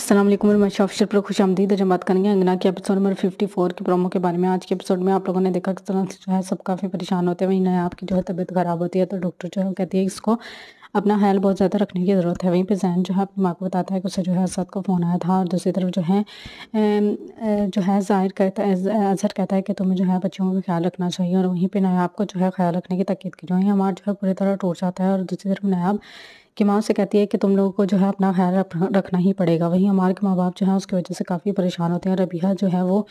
असलम मैं अफसर खुश आमदीद जमात करेंगे अंगना के एपिसोड नंबर 54 के प्रोमो के बारे में आज के एपिसोड में आप लोगों ने देखा किस तरह से जो है सब काफ़ी परेशान होते हैं वहीं नया आपकी जो है तबीयत ख़राब होती है तो डॉक्टर जो है कहती है इसको अपना ख्याल बहुत ज़्यादा रखने की ज़रूरत है वहीं पर जैन जो है अपनी माँ को बताता है कि उसे जो है असद को फ़ोन आया था और दूसरी तरफ जो है जो है जाहिर कहता है असद कहता है कि तुम्हें जो है बच्चों का ख्याल रखना चाहिए और वहीं पर नायाब को जो है ख्याल रखने की तकीद की जो है हमारा जो है पूरी तरह टूट जाता है और दूसरी तरफ नायाब कि माँ से कहती है कि तुम लोगों को जो है अपना ख्याल रखना ही पड़ेगा वहीं हमारे माँ बाप जो है उसकी वजह से काफ़ी परेशान होते हैं रबीहा जो है वो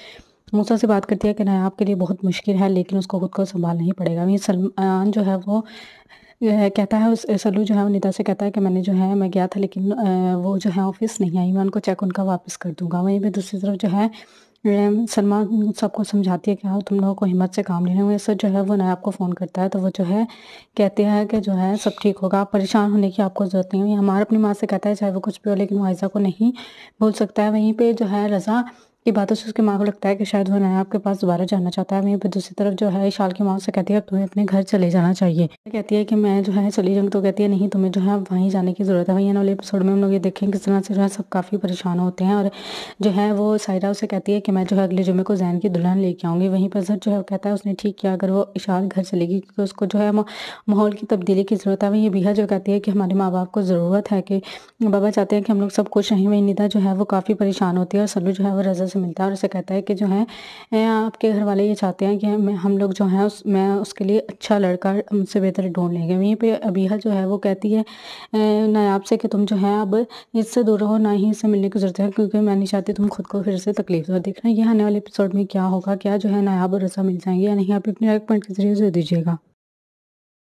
मूसा से बात करती है कि नायाब के लिए बहुत मुश्किल है लेकिन उसको खुद को संभालना ही पड़ेगा वहीं सलमान जो है वो कहता है उस सलू जो है वो निदा से कहता है कि मैंने जो है मैं गया था लेकिन वो जो है ऑफिस नहीं आई मैं उनको चेक उनका वापस कर दूंगा वहीं पर दूसरी तरफ जो है सलमान सबको समझाती है कि हाँ तुम लोगों को हिम्मत से काम लेना हुआ सर जो है वो नया आपको फ़ोन करता है तो वो जो है कहते हैं कि जो है सब ठीक होगा आप परेशान होने की आपको ज़रूरत नहीं हुई हमारा अपनी माँ से कहता है चाहे वो कुछ भी हो लेकिन वो को नहीं बोल सकता है वहीं पर जो है रज़ा ये बातों तो से उसके माँ को लगता है कि शायद वो नया आपके पास दोबारा जाना चाहता है वहीं पर दूसरी तरफ जो है शाल की माँ से कहती है तुम्हें अपने घर चले जाना चाहिए कहती है कि मैं जो है चली जाऊँगी तो कहती है नहीं तुम्हें जो है वहीं जाने की ज़रूरत है वहीं वाले एपिसोड में हम लोग ये देखें किस तरह से जो है सब काफ़ी परेशान होते हैं और जो है वो सायरा उसे कहती है कि मैं जो है अगले जुमे को जैन की दुल्हन लेके आऊँगी वहीं पर जो है कहता है उसने ठीक किया अगर वो इशाल घर चलेगी क्योंकि उसको जो है माहौल की तब्दीली की ज़रूरत है वहीं बीहा जो कहती है कि हमारे माँ बाप को ज़रूरत है कि बाबा चाहते हैं कि हम लोग सब खुश रहें वहीं निदा जो है वो काफ़ी परेशान होती है और सलू जो है वो रजा से मिलता है और उसे कहता है कि जो है आपके घर वाले ये चाहते हैं कि हम लोग जो है उस मैं उसके लिए अच्छा लड़का उनसे बेहतर ढूंढ लेंगे वहीं पे अबीहा जो है वो कहती है नायाब से कि तुम जो है अब इससे दूर रहो ना ही इससे मिलने की ज़रूरत है क्योंकि मैं नहीं चाहती तुम खुद को फिर से तकलीफ दो देख देखना ये आने वाले एपिसोड में क्या होगा क्या जो है नायाब और रसा मिल जाएंगे या नहीं आप अपने लाइक पॉइंट के जरिए दीजिएगा